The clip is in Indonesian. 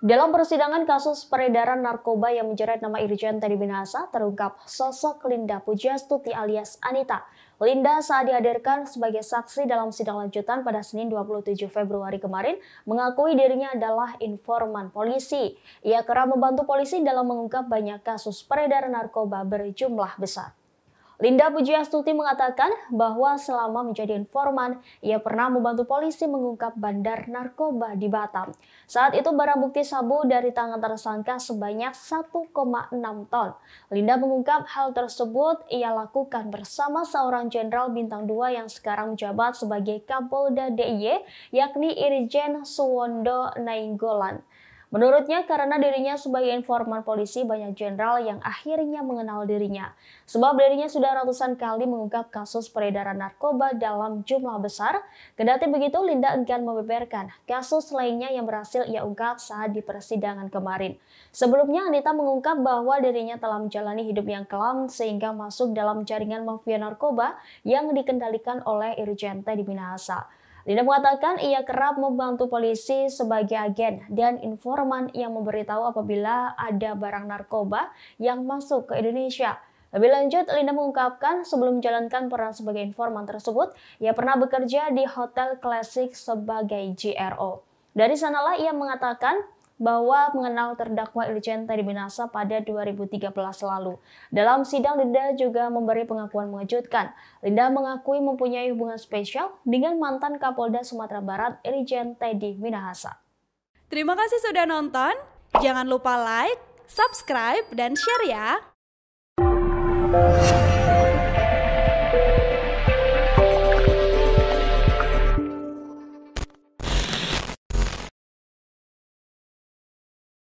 Dalam persidangan kasus peredaran narkoba yang menjerat nama Irjen Teddy Minahasa, terungkap sosok Linda Pujastuti alias Anita. Linda saat dihadirkan sebagai saksi dalam sidang lanjutan pada Senin 27 Februari kemarin, mengakui dirinya adalah informan polisi. Ia kerap membantu polisi dalam mengungkap banyak kasus peredaran narkoba berjumlah besar. Linda Pujiastuti mengatakan bahwa selama menjadi informan, ia pernah membantu polisi mengungkap bandar narkoba di Batam. Saat itu barang bukti sabu dari tangan tersangka sebanyak 1,6 ton. Linda mengungkap hal tersebut ia lakukan bersama seorang jenderal bintang 2 yang sekarang menjabat sebagai Kapolda DIY, yakni Irjen Suwondo Nainggolan. Menurutnya karena dirinya sebagai informan polisi banyak jenderal yang akhirnya mengenal dirinya. Sebab dirinya sudah ratusan kali mengungkap kasus peredaran narkoba dalam jumlah besar. Kendati begitu Linda enggan membeberkan kasus lainnya yang berhasil ia ungkap saat di persidangan kemarin. Sebelumnya Anita mengungkap bahwa dirinya telah menjalani hidup yang kelam sehingga masuk dalam jaringan mafia narkoba yang dikendalikan oleh Irjen di Minahasa. Linda mengatakan ia kerap membantu polisi sebagai agen dan informan yang memberitahu apabila ada barang narkoba yang masuk ke Indonesia. Lebih lanjut, Linda mengungkapkan sebelum menjalankan peran sebagai informan tersebut, ia pernah bekerja di Hotel Classic sebagai GRO. Dari sanalah ia mengatakan bahwa mengenal terdakwa Irjen Teddy Minasa pada 2013 lalu. Dalam sidang, Linda juga memberi pengakuan mengejutkan. Linda mengakui mempunyai hubungan spesial dengan mantan Kapolda Sumatera Barat Irjen Teddy Minahasa. Terima kasih sudah nonton. Jangan lupa like, subscribe, dan share ya.